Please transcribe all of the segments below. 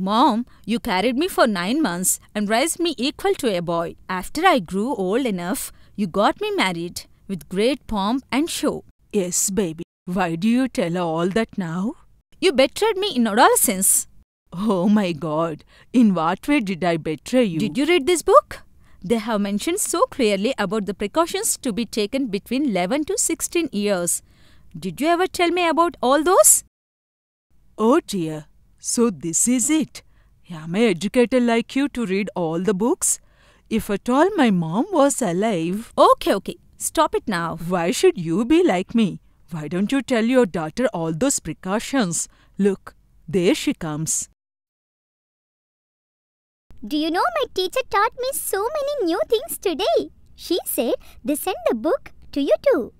Mom, you carried me for nine months and raised me equal to a boy. After I grew old enough, you got me married with great pomp and show. Yes, baby. Why do you tell all that now? You betrayed me in adolescence. Oh my god, in what way did I betray you? Did you read this book? They have mentioned so clearly about the precautions to be taken between 11 to 16 years. Did you ever tell me about all those? Oh dear, so, this is it. Am I educated like you to read all the books? If at all my mom was alive. Okay, okay. Stop it now. Why should you be like me? Why don't you tell your daughter all those precautions? Look, there she comes. Do you know my teacher taught me so many new things today? She said they send the book to you too.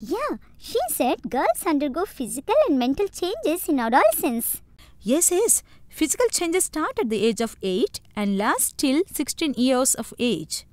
Yeah, she said girls undergo physical and mental changes in adolescence. Yes, yes. Physical changes start at the age of 8 and last till 16 years of age.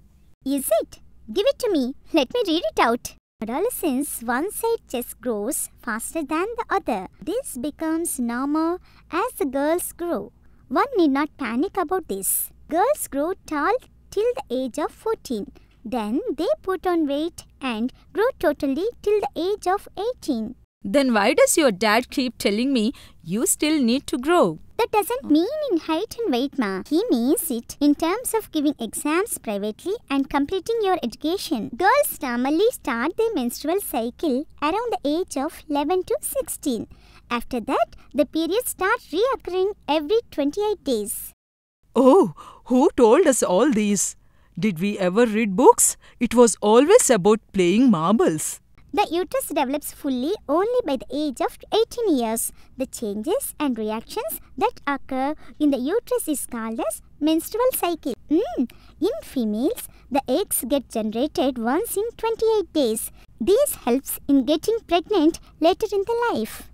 Is it? Give it to me. Let me read it out. Adolescence, one side chest grows faster than the other. This becomes normal as the girls grow. One need not panic about this. Girls grow tall till the age of 14. Then they put on weight and grow totally till the age of 18. Then why does your dad keep telling me you still need to grow? That doesn't mean in height and weight, Ma. He means it in terms of giving exams privately and completing your education. Girls normally start their menstrual cycle around the age of 11 to 16. After that, the periods start reoccurring every 28 days. Oh, who told us all these? Did we ever read books? It was always about playing marbles. The uterus develops fully only by the age of 18 years. The changes and reactions that occur in the uterus is called as menstrual cycle. Mm. In females, the eggs get generated once in 28 days. This helps in getting pregnant later in the life.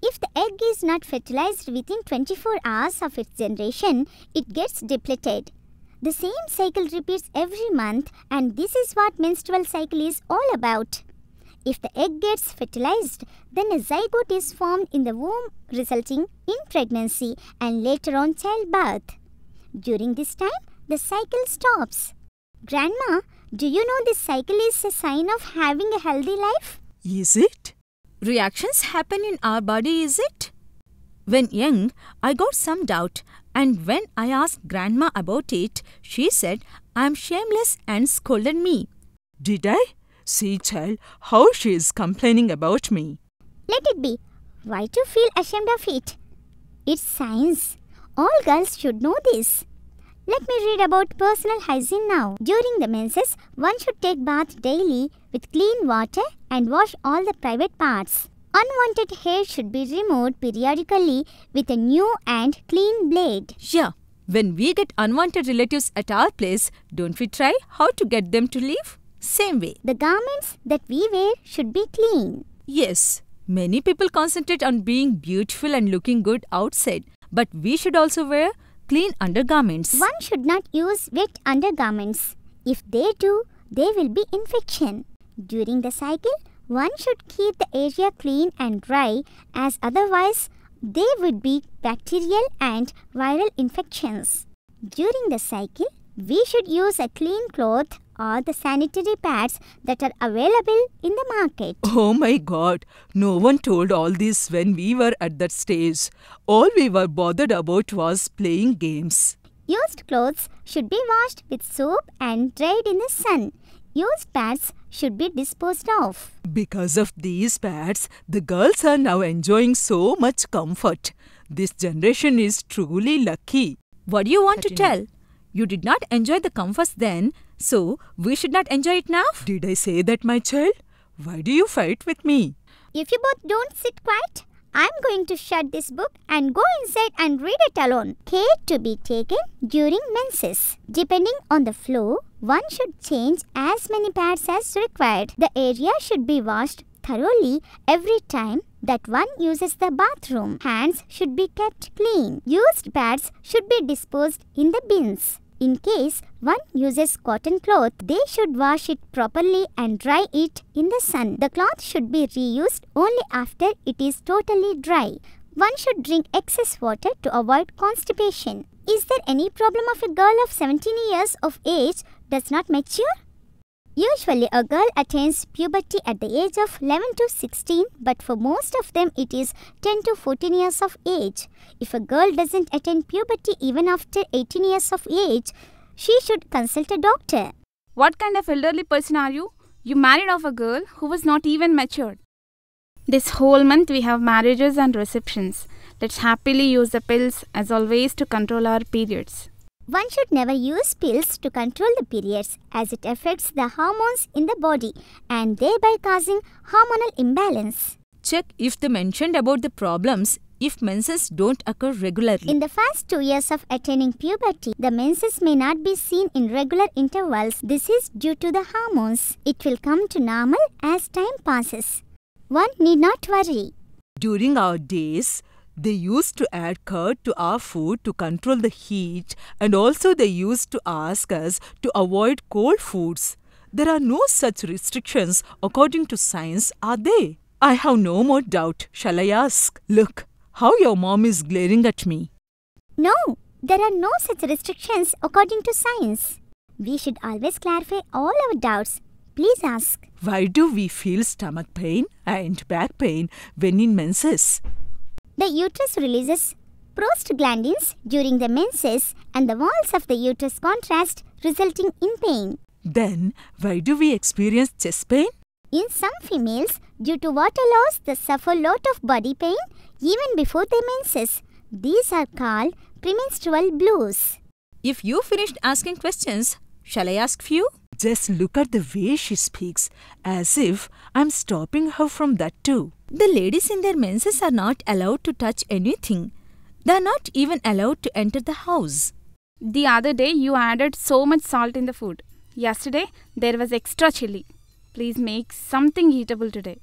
If the egg is not fertilized within 24 hours of its generation, it gets depleted. The same cycle repeats every month and this is what menstrual cycle is all about. If the egg gets fertilized, then a zygote is formed in the womb resulting in pregnancy and later on childbirth. During this time, the cycle stops. Grandma, do you know this cycle is a sign of having a healthy life? Is it? Reactions happen in our body, is it? When young, I got some doubt and when I asked grandma about it, she said I am shameless and scolded me. Did I? See, child, how she is complaining about me. Let it be. Why to feel ashamed of it? It's science. All girls should know this. Let me read about personal hygiene now. During the menses, one should take bath daily with clean water and wash all the private parts. Unwanted hair should be removed periodically with a new and clean blade. Yeah, when we get unwanted relatives at our place, don't we try how to get them to leave? same way. The garments that we wear should be clean. Yes, many people concentrate on being beautiful and looking good outside, but we should also wear clean undergarments. One should not use wet undergarments. If they do, there will be infection. During the cycle, one should keep the area clean and dry as otherwise there would be bacterial and viral infections. During the cycle, we should use a clean cloth all the sanitary pads that are available in the market. Oh my god, no one told all this when we were at that stage. All we were bothered about was playing games. Used clothes should be washed with soap and dried in the sun. Used pads should be disposed of. Because of these pads, the girls are now enjoying so much comfort. This generation is truly lucky. What do you want to tell? You did not enjoy the comforts then, so we should not enjoy it now? Did I say that, my child? Why do you fight with me? If you both don't sit quiet, I'm going to shut this book and go inside and read it alone. Care to be taken during menses. Depending on the flow, one should change as many pads as required. The area should be washed thoroughly every time that one uses the bathroom. Hands should be kept clean. Used pads should be disposed in the bins. In case one uses cotton cloth, they should wash it properly and dry it in the sun. The cloth should be reused only after it is totally dry. One should drink excess water to avoid constipation. Is there any problem of a girl of 17 years of age does not mature? Usually, a girl attains puberty at the age of 11 to 16, but for most of them, it is 10 to 14 years of age. If a girl doesn't attain puberty even after 18 years of age, she should consult a doctor. What kind of elderly person are you? You married off a girl who was not even matured. This whole month, we have marriages and receptions. Let's happily use the pills as always to control our periods. One should never use pills to control the periods as it affects the hormones in the body and thereby causing hormonal imbalance. Check if the mentioned about the problems if menses don't occur regularly. In the first two years of attaining puberty, the menses may not be seen in regular intervals. This is due to the hormones. It will come to normal as time passes. One need not worry. During our days, they used to add curd to our food to control the heat, and also they used to ask us to avoid cold foods. There are no such restrictions according to science, are they? I have no more doubt. Shall I ask? Look, how your mom is glaring at me. No, there are no such restrictions according to science. We should always clarify all our doubts. Please ask. Why do we feel stomach pain and back pain when in menses? The uterus releases prostaglandins during the menses and the walls of the uterus contract resulting in pain. Then why do we experience chest pain? In some females, due to water loss, they suffer lot of body pain even before the menses. These are called premenstrual blues. If you finished asking questions, shall I ask few? Just look at the way she speaks, as if I'm stopping her from that too. The ladies in their menses are not allowed to touch anything. They are not even allowed to enter the house. The other day you added so much salt in the food. Yesterday there was extra chili. Please make something eatable today.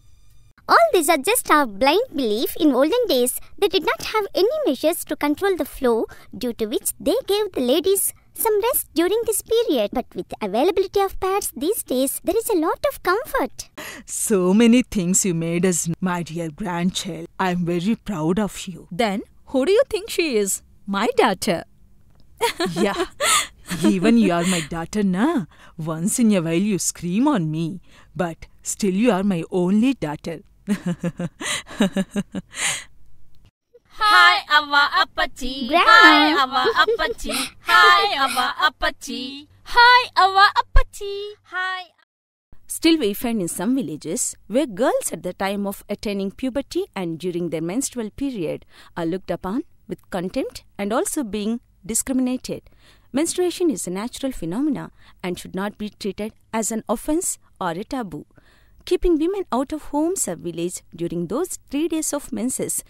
All these are just our blind belief in olden days. They did not have any measures to control the flow, due to which they gave the ladies some rest during this period. But with availability of pads these days, there is a lot of comfort. So many things you made us, my dear grandchild. I am very proud of you. Then, who do you think she is? My daughter. yeah. Even you are my daughter, na? Once in a while you scream on me, but still you are my only daughter. Hi, i Apachi. Hi, i Apachi. Hi, i Apachi. Hi, i Apachi. Hi. Still, we find in some villages where girls at the time of attaining puberty and during their menstrual period are looked upon with contempt and also being discriminated. Menstruation is a natural phenomena and should not be treated as an offense or a taboo. Keeping women out of homes or village during those three days of menses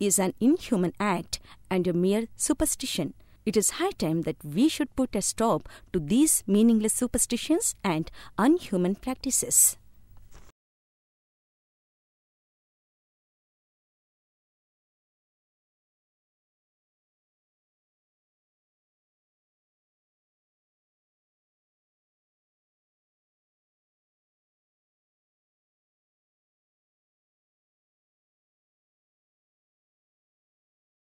is an inhuman act and a mere superstition. It is high time that we should put a stop to these meaningless superstitions and unhuman practices.